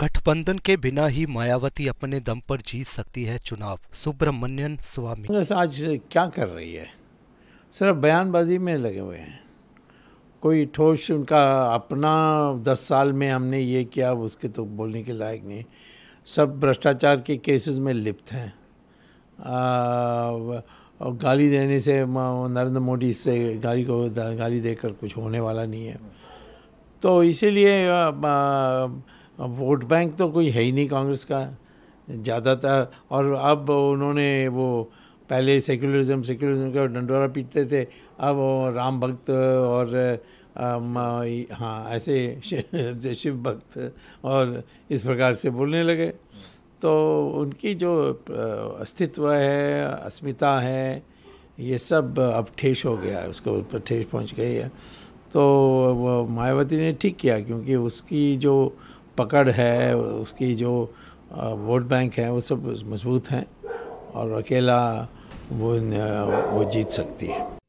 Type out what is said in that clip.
गठबंधन के बिना ही मायावती अपने दम पर जीत सकती है चुनाव सुब्रमण्यन स्वामी कांग्रेस आज क्या कर रही है सिर्फ बयानबाजी में लगे हुए हैं कोई ठोस उनका अपना दस साल में हमने ये किया उसके तो बोलने के लायक नहीं सब भ्रष्टाचार के केसेस में लिप्त हैं और गाली देने से नरेंद्र मोदी से गाली को गाली देकर कुछ होने वाला नहीं है तो इसीलिए अब वोट बैंक तो कोई है ही नहीं कांग्रेस का ज़्यादातर और अब उन्होंने वो पहले सेक्युलरिज्म सेक्युलरिज्म का डंडोरा पीटते थे अब राम भक्त और हाँ ऐसे शिव भक्त और इस प्रकार से बोलने लगे तो उनकी जो अस्तित्व है अस्मिता है ये सब अब ठेस हो गया है उसको ऊपर ठेस पहुंच गई है तो मायावती ने ठीक किया क्योंकि उसकी जो पकड़ है उसकी जो वोट बैंक है वो सब मजबूत हैं और अकेला वो वो जीत सकती है